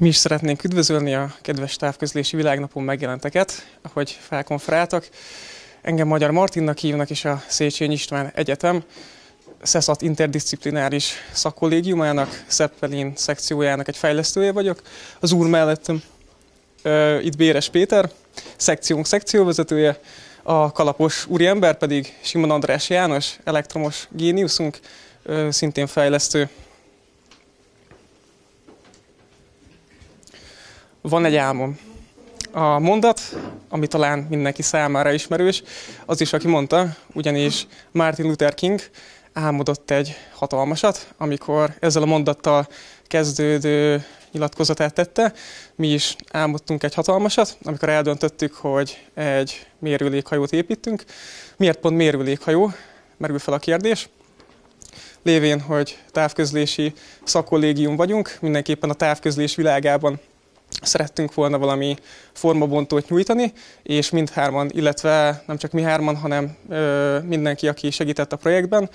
Mi is szeretnénk üdvözölni a kedves távközlési világnapon megjelenteket, ahogy felkonferáltak. Engem Magyar Martinnak hívnak, és a Széchenyi István Egyetem SESZAT interdisziplináris szakkollégiumának, Szeppelin szekciójának egy fejlesztője vagyok. Az úr mellettem uh, itt Béres Péter, szekciónk szekcióvezetője, a kalapos úriember pedig Simon András János, elektromos géniuszunk, uh, szintén fejlesztő. Van egy álmom. A mondat, ami talán mindenki számára ismerős, az is, aki mondta, ugyanis Martin Luther King álmodott egy hatalmasat, amikor ezzel a mondattal kezdődő nyilatkozatát tette. Mi is álmodtunk egy hatalmasat, amikor eldöntöttük, hogy egy mérőlékhajót építünk. Miért pont mérőlékhajó? Merül fel a kérdés. Lévén, hogy távközlési szakkollégium vagyunk, mindenképpen a távközlés világában szerettünk volna valami formabontót nyújtani, és mindhárman, illetve nem csak mi hárman, hanem ö, mindenki, aki segített a projektben,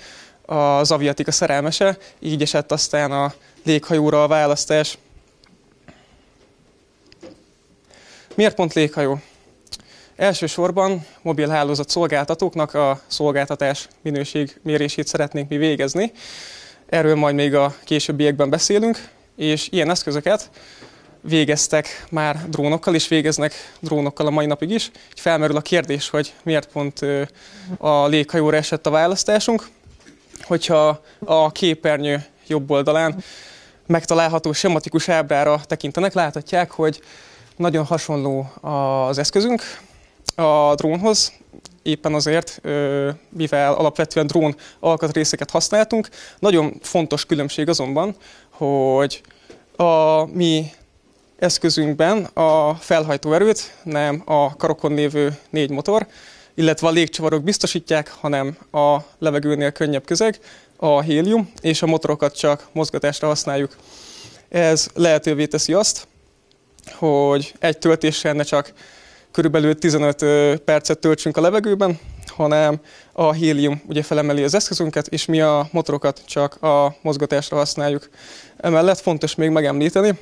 az aviatika szerelmese, így esett aztán a léghajóra a választás. Miért pont léghajó? Elsősorban mobil hálózat szolgáltatóknak a szolgáltatás minőség mérését szeretnénk mi végezni. Erről majd még a későbbiekben beszélünk, és ilyen eszközöket végeztek már drónokkal, és végeznek drónokkal a mai napig is. Így felmerül a kérdés, hogy miért pont a léghajóra esett a választásunk, hogyha a képernyő jobb oldalán megtalálható sematikus ábrára tekintenek, láthatják, hogy nagyon hasonló az eszközünk a drónhoz, éppen azért, mivel alapvetően drón alkatrészeket használtunk. Nagyon fontos különbség azonban, hogy a mi eszközünkben a felhajtó erőt nem a karokon lévő négy motor, illetve a légcsavarok biztosítják, hanem a levegőnél könnyebb közeg, a hélium, és a motorokat csak mozgatásra használjuk. Ez lehetővé teszi azt, hogy egy töltéssel ne csak körülbelül 15 percet töltsünk a levegőben, hanem a hélium ugye felemeli az eszközünket, és mi a motorokat csak a mozgatásra használjuk. Emellett fontos még megemlíteni,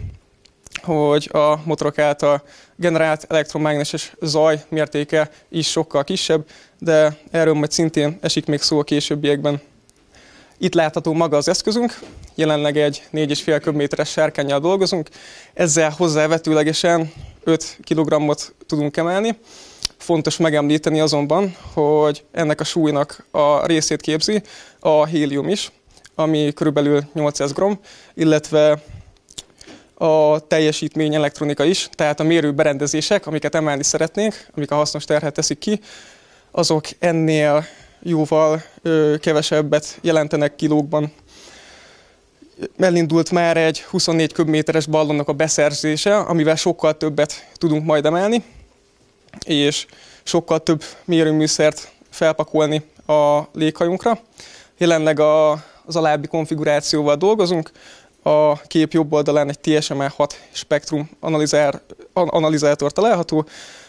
hogy a motorok által generált elektromágneses zaj mértéke is sokkal kisebb, de erről majd szintén esik még szó a későbbiekben. Itt látható maga az eszközünk, jelenleg egy 4,5 köbméteres sárkányjal dolgozunk, ezzel hozzávetőlegesen 5 kg-ot tudunk emelni. Fontos megemlíteni azonban, hogy ennek a súlynak a részét képzi a hélium is, ami körülbelül 800 g, illetve a teljesítmény elektronika is, tehát a mérő berendezések, amiket emelni szeretnénk, amik a hasznos terhet teszik ki, azok ennél jóval ö, kevesebbet jelentenek kilókban. Elindult már egy 24 köbméteres ballonnak a beszerzése, amivel sokkal többet tudunk majd emelni, és sokkal több mérőműszert felpakolni a léghajunkra. Jelenleg a, az alábbi konfigurációval dolgozunk, a kép jobb oldalán egy TSMA 6 spektrum analizár, analizátor található,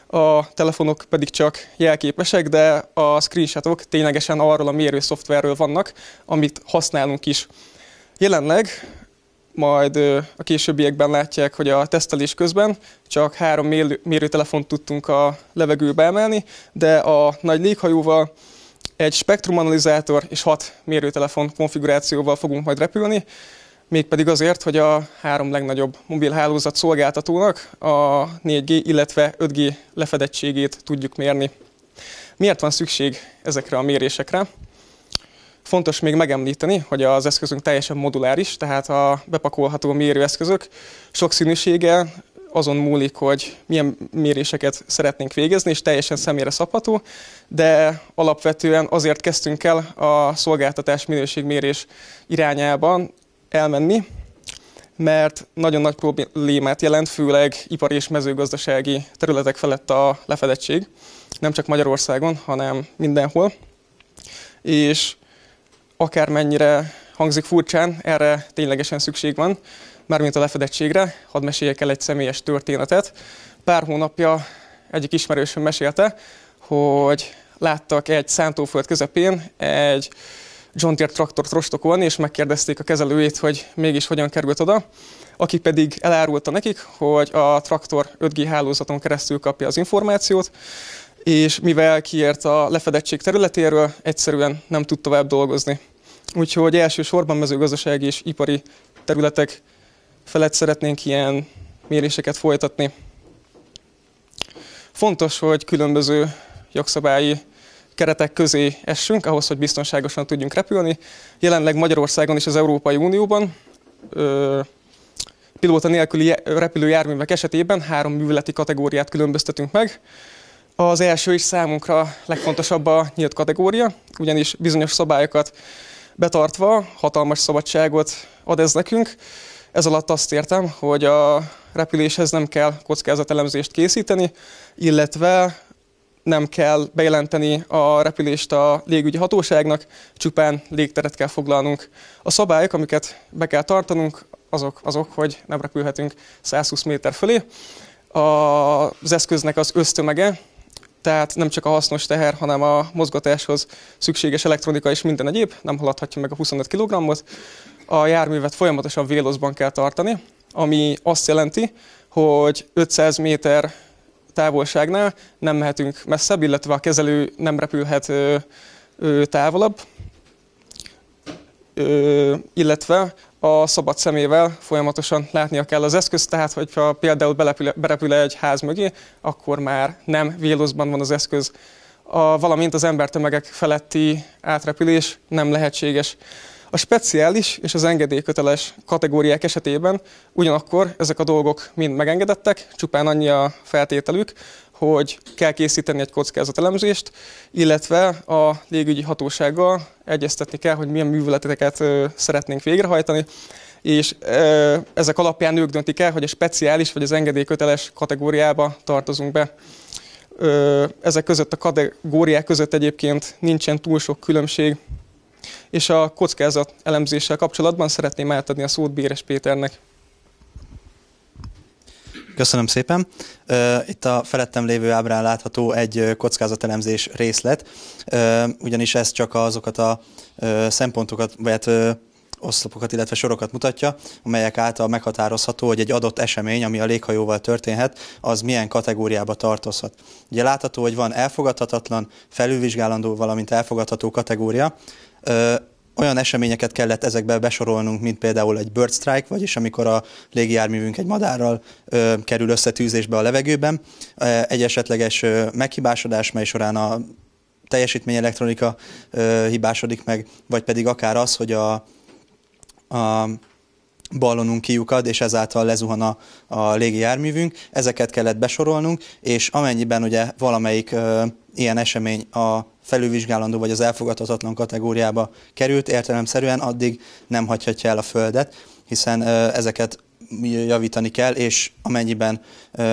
a telefonok pedig csak jelképesek, de a screenshotok ténylegesen arról a mérő szoftverről vannak, amit használunk is. Jelenleg majd a későbbiekben látják, hogy a tesztelés közben csak három mérőtelefont tudtunk a levegőbe emelni, de a nagy léghajóval egy spektrumanalizátor és hat mérőtelefon konfigurációval fogunk majd repülni, mégpedig azért, hogy a három legnagyobb mobilhálózat szolgáltatónak a 4G, illetve 5G lefedettségét tudjuk mérni. Miért van szükség ezekre a mérésekre? Fontos még megemlíteni, hogy az eszközünk teljesen moduláris, tehát a bepakolható mérőeszközök sokszínűsége azon múlik, hogy milyen méréseket szeretnénk végezni, és teljesen személyre szabható, de alapvetően azért kezdtünk el a szolgáltatás minőségmérés irányában, elmenni, mert nagyon nagy problémát jelent, főleg ipari és mezőgazdasági területek felett a lefedettség, nem csak Magyarországon, hanem mindenhol. És akármennyire hangzik furcsán, erre ténylegesen szükség van, mármint a lefedettségre. Hadd meséljek el egy személyes történetet. Pár hónapja egyik ismerősöm mesélte, hogy láttak egy szántóföld közepén egy John Deere traktort rostokolni, és megkérdezték a kezelőjét, hogy mégis hogyan került oda, aki pedig elárulta nekik, hogy a traktor 5G hálózaton keresztül kapja az információt, és mivel kiért a lefedettség területéről, egyszerűen nem tud tovább dolgozni. Úgyhogy elsősorban mezőgazdasági és ipari területek felett szeretnénk ilyen méréseket folytatni. Fontos, hogy különböző jogszabályi keretek közé essünk, ahhoz, hogy biztonságosan tudjunk repülni. Jelenleg Magyarországon és az Európai Unióban ö, pilóta nélküli repülőjárművek esetében három műveleti kategóriát különböztetünk meg. Az első is számunkra legfontosabb a nyílt kategória, ugyanis bizonyos szabályokat betartva hatalmas szabadságot ad ez nekünk. Ez alatt azt értem, hogy a repüléshez nem kell kockázatelemzést készíteni, illetve nem kell bejelenteni a repülést a légügyi hatóságnak, csupán légteret kell foglalnunk. A szabályok, amiket be kell tartanunk, azok, azok hogy nem repülhetünk 120 méter fölé. Az eszköznek az ösztömege, tehát nem csak a hasznos teher, hanem a mozgatáshoz szükséges elektronika és minden egyéb nem haladhatja meg a 25 kg-ot. A járművet folyamatosan vélozban kell tartani, ami azt jelenti, hogy 500 méter távolságnál nem mehetünk messzebb, illetve a kezelő nem repülhet távolabb, illetve a szabad szemével folyamatosan látnia kell az eszközt, tehát hogyha például berepül, berepül egy ház mögé, akkor már nem véloszban van az eszköz, a, valamint az embertömegek feletti átrepülés nem lehetséges. A speciális és az engedélyköteles kategóriák esetében ugyanakkor ezek a dolgok mind megengedettek, csupán annyi a feltételük, hogy kell készíteni egy kockázatelemzést, illetve a légügyi hatósággal egyeztetni kell, hogy milyen műveleteket szeretnénk végrehajtani, és ezek alapján ők döntik el, hogy a speciális vagy az engedélyköteles kategóriába tartozunk be. Ezek között a kategóriák között egyébként nincsen túl sok különbség, és a kockázat elemzéssel kapcsolatban szeretném átadni a szót Béres Péternek. Köszönöm szépen. Itt a felettem lévő ábrán látható egy kockázatelemzés részlet, ugyanis ez csak azokat a szempontokat, vagy hát oszlopokat, illetve sorokat mutatja, amelyek által meghatározható, hogy egy adott esemény, ami a léghajóval történhet, az milyen kategóriába tartozhat. Ugye látható, hogy van elfogadhatatlan, felülvizsgálandó, valamint elfogadható kategória olyan eseményeket kellett ezekbe besorolnunk, mint például egy bird strike, vagyis amikor a légijárművünk egy madárral ö, kerül összetűzésbe a levegőben, egy esetleges ö, meghibásodás, mely során a teljesítményelektronika ö, hibásodik meg, vagy pedig akár az, hogy a, a ballonunk kiukad, és ezáltal lezuhan a, a légijárművünk. Ezeket kellett besorolnunk, és amennyiben ugye valamelyik ö, ilyen esemény a felülvizsgálandó vagy az elfogadhatatlan kategóriába került, értelemszerűen addig nem hagyhatja el a földet, hiszen ezeket javítani kell, és amennyiben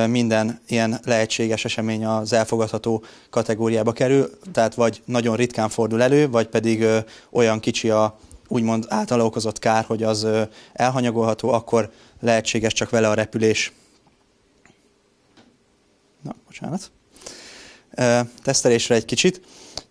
minden ilyen lehetséges esemény az elfogadható kategóriába kerül, tehát vagy nagyon ritkán fordul elő, vagy pedig olyan kicsi a úgymond által okozott kár, hogy az elhanyagolható, akkor lehetséges csak vele a repülés. Na, bocsánat tesztelésre egy kicsit.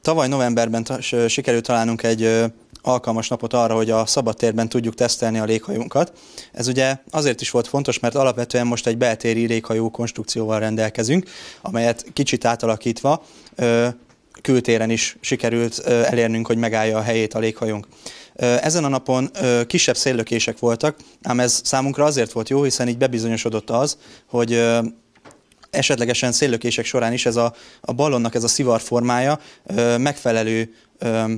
Tavaly novemberben sikerült találnunk egy alkalmas napot arra, hogy a szabadtérben tudjuk tesztelni a léghajunkat. Ez ugye azért is volt fontos, mert alapvetően most egy beltéri léghajó konstrukcióval rendelkezünk, amelyet kicsit átalakítva kültéren is sikerült elérnünk, hogy megállja a helyét a léghajunk. Ezen a napon kisebb széllökések voltak, ám ez számunkra azért volt jó, hiszen így bebizonyosodott az, hogy esetlegesen széllökések során is ez a, a ballonnak ez a formája ö, megfelelő ö,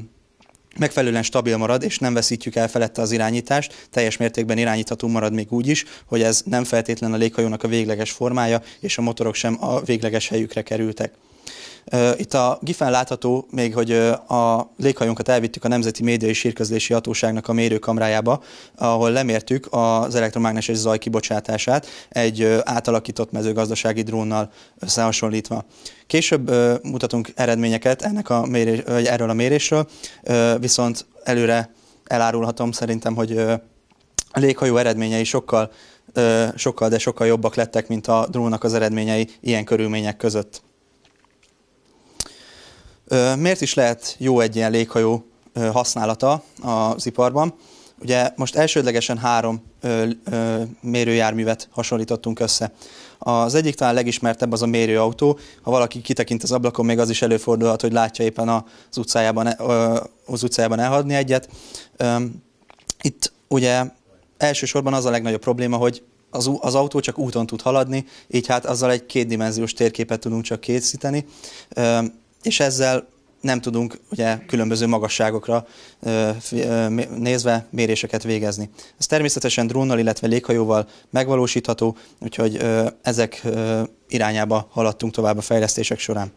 megfelelően stabil marad, és nem veszítjük el felette az irányítást, teljes mértékben irányítható marad még úgy is, hogy ez nem feltétlen a léghajónak a végleges formája, és a motorok sem a végleges helyükre kerültek. Itt a GIFen látható még, hogy a léghajónkat elvittük a Nemzeti Média és Hírközlési Hatóságnak a mérőkamrájába, ahol lemértük az elektromágneses zaj kibocsátását egy átalakított mezőgazdasági drónnal összehasonlítva. Később mutatunk eredményeket ennek a mérés, erről a mérésről, viszont előre elárulhatom szerintem, hogy a léghajó eredményei sokkal, sokkal, de sokkal jobbak lettek, mint a drónnak az eredményei ilyen körülmények között. Miért is lehet jó egy ilyen léghajó használata az iparban? Ugye most elsődlegesen három mérőjárművet hasonlítottunk össze. Az egyik talán legismertebb az a mérőautó. Ha valaki kitekint az ablakon, még az is előfordulhat, hogy látja éppen az utcájában, e, az utcájában elhadni egyet. itt ugye elsősorban az a legnagyobb probléma, hogy az, az autó csak úton tud haladni, így hát azzal egy kétdimenziós térképet tudunk csak készíteni és ezzel nem tudunk ugye különböző magasságokra ö, ö, nézve méréseket végezni. Ez természetesen drónnal, illetve léghajóval megvalósítható, úgyhogy ö, ezek ö, irányába haladtunk tovább a fejlesztések során.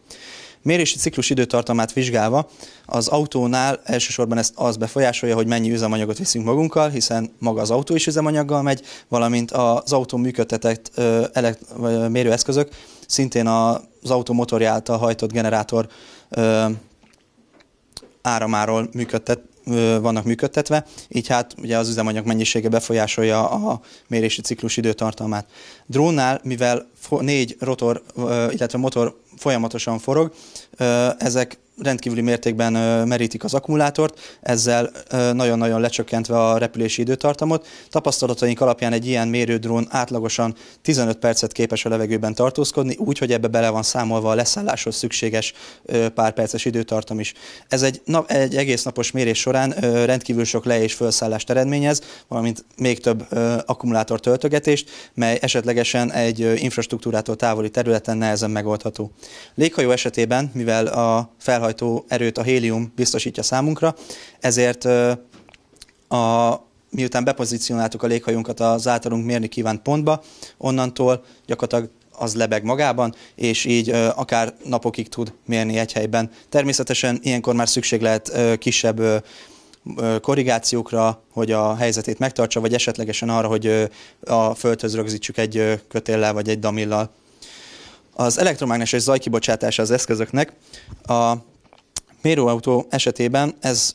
Mérési ciklus időtartamát vizsgálva az autónál elsősorban ezt az befolyásolja, hogy mennyi üzemanyagot viszünk magunkkal, hiszen maga az autó is üzemanyaggal megy, valamint az autó működtetett ö, elekt- mérőeszközök szintén a az autó motorja által hajtott generátor ö, áramáról működtet, ö, vannak működtetve, így hát ugye az üzemanyag mennyisége befolyásolja a mérési ciklus időtartalmát. Drónnál, mivel fo- négy rotor, ö, illetve motor folyamatosan forog, ö, ezek rendkívüli mértékben merítik az akkumulátort, ezzel nagyon-nagyon lecsökkentve a repülési időtartamot. Tapasztalataink alapján egy ilyen mérődrón átlagosan 15 percet képes a levegőben tartózkodni, úgy, hogy ebbe bele van számolva a leszálláshoz szükséges pár perces időtartam is. Ez egy, nap, egy egész napos mérés során rendkívül sok le- és felszállást eredményez, valamint még több akkumulátor töltögetést, mely esetlegesen egy infrastruktúrától távoli területen nehezen megoldható. Léghajó esetében, mivel a felhasználó felhajtó erőt a hélium biztosítja számunkra, ezért a, miután bepozícionáltuk a léghajunkat az általunk mérni kívánt pontba, onnantól gyakorlatilag az lebeg magában, és így ö, akár napokig tud mérni egy helyben. Természetesen ilyenkor már szükség lehet ö, kisebb ö, korrigációkra, hogy a helyzetét megtartsa, vagy esetlegesen arra, hogy a földhöz rögzítsük egy kötéllel vagy egy damillal. Az elektromágneses zajkibocsátása az eszközöknek a mérőautó esetében ez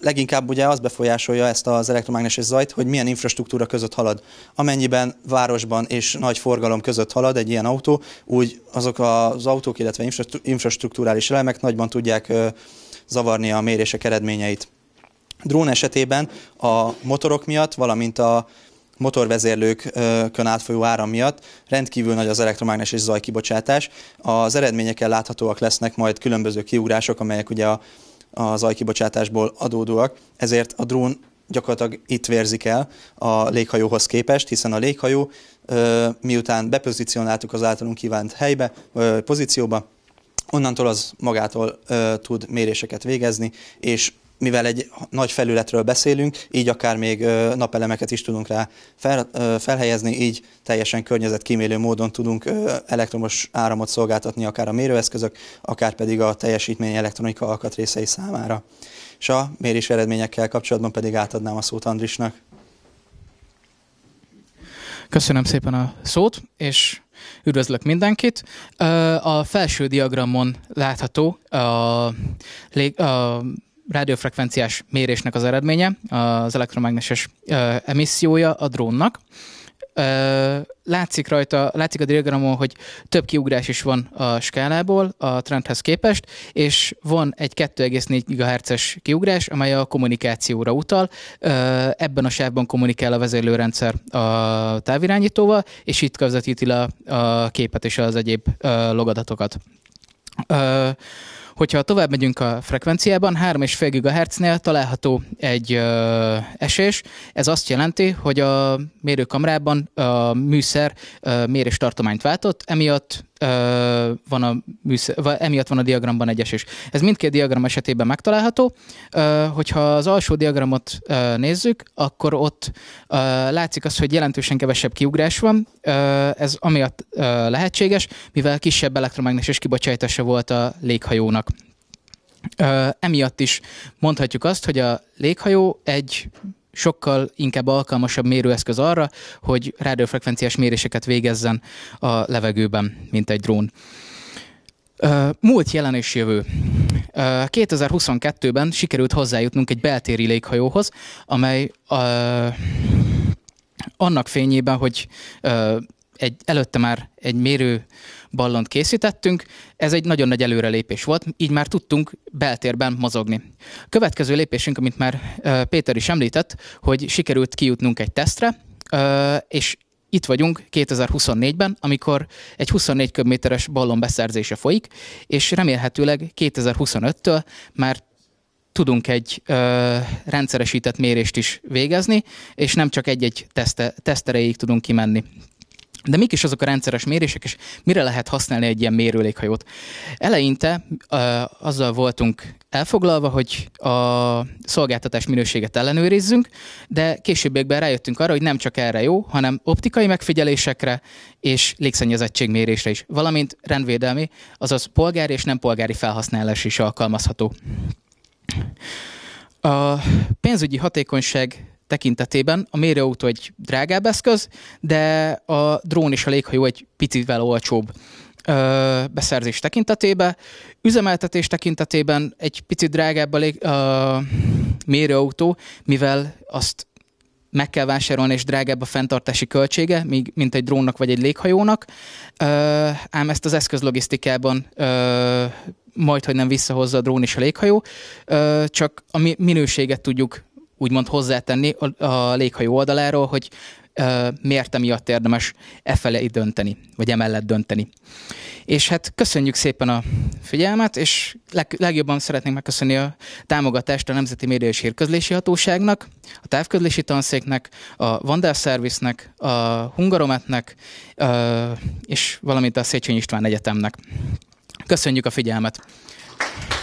leginkább ugye az befolyásolja ezt az elektromágneses zajt, hogy milyen infrastruktúra között halad. Amennyiben városban és nagy forgalom között halad egy ilyen autó, úgy azok az autók, illetve infrastruktúrális elemek nagyban tudják zavarni a mérések eredményeit. Drón esetében a motorok miatt, valamint a motorvezérlőkön átfolyó áram miatt rendkívül nagy az elektromágneses zajkibocsátás. Az eredményekkel láthatóak lesznek majd különböző kiugrások, amelyek ugye a, a zajkibocsátásból adódóak, ezért a drón gyakorlatilag itt vérzik el a léghajóhoz képest, hiszen a léghajó miután bepozícionáltuk az általunk kívánt helybe, pozícióba, onnantól az magától tud méréseket végezni, és mivel egy nagy felületről beszélünk, így akár még napelemeket is tudunk rá fel, felhelyezni, így teljesen környezetkímélő módon tudunk elektromos áramot szolgáltatni akár a mérőeszközök, akár pedig a teljesítmény elektronika alkatrészei számára. És a mérés eredményekkel kapcsolatban pedig átadnám a szót Andrisnak. Köszönöm szépen a szót, és Üdvözlök mindenkit! A felső diagramon látható a, a rádiófrekvenciás mérésnek az eredménye, az elektromágneses emissziója a drónnak. Látszik rajta, látszik a diagramon, hogy több kiugrás is van a skálából a trendhez képest, és van egy 2,4 GHz-es kiugrás, amely a kommunikációra utal. Ebben a sávban kommunikál a vezérlőrendszer a távirányítóval, és itt közvetíti le a képet és az egyéb logadatokat. Hogyha tovább megyünk a frekvenciában, 3,5 GHz-nél található egy ö, esés. Ez azt jelenti, hogy a mérőkamrában a műszer ö, méréstartományt váltott, emiatt ö, van a műszer, emiatt van a diagramban egy esés. Ez mindkét diagram esetében megtalálható. Ö, hogyha az alsó diagramot ö, nézzük, akkor ott ö, látszik az, hogy jelentősen kevesebb kiugrás van. Ö, ez amiatt ö, lehetséges, mivel kisebb elektromágneses kibocsátása volt a léghajónak. Ö, emiatt is mondhatjuk azt, hogy a léghajó egy sokkal inkább alkalmasabb mérőeszköz arra, hogy rádiófrekvenciás méréseket végezzen a levegőben, mint egy drón. Múlt, jelen és jövő. 2022-ben sikerült hozzájutnunk egy beltéri léghajóhoz, amely a, annak fényében, hogy egy, előtte már egy mérő ballont készítettünk, ez egy nagyon nagy előrelépés volt, így már tudtunk beltérben mozogni. Következő lépésünk, amit már Péter is említett, hogy sikerült kijutnunk egy tesztre, és itt vagyunk 2024-ben, amikor egy 24 köbméteres ballon beszerzése folyik, és remélhetőleg 2025-től már tudunk egy ö, rendszeresített mérést is végezni, és nem csak egy-egy teszte, tesztereig tudunk kimenni. De mik is azok a rendszeres mérések, és mire lehet használni egy ilyen mérőléghajót? Eleinte ö, azzal voltunk elfoglalva, hogy a szolgáltatás minőséget ellenőrizzünk, de későbbiekben rájöttünk arra, hogy nem csak erre jó, hanem optikai megfigyelésekre és légszennyezettségmérésre is, valamint rendvédelmi, azaz polgári és nem polgári felhasználás is alkalmazható. A pénzügyi hatékonyság tekintetében a mérőautó egy drágább eszköz, de a drón és a léghajó egy picivel olcsóbb ö, beszerzés tekintetében. Üzemeltetés tekintetében egy picit drágább a lég, ö, mérőautó, mivel azt meg kell vásárolni, és drágább a fenntartási költsége, míg, mint egy drónnak vagy egy léghajónak. Ö, ám ezt az eszköz logisztikában ö, majd, hogy nem visszahozza a drón és a léghajó, ö, csak a minőséget tudjuk úgymond hozzátenni a, a léghajó oldaláról, hogy ö, miért emiatt érdemes efelé dönteni, vagy emellett dönteni. És hát köszönjük szépen a figyelmet, és leg, legjobban szeretnénk megköszönni a támogatást a Nemzeti Média és Hírközlési Hatóságnak, a Távközlési Tanszéknek, a Vandál Service-nek, a Hungarometnek, ö, és valamint a Széchenyi István Egyetemnek. Köszönjük a figyelmet!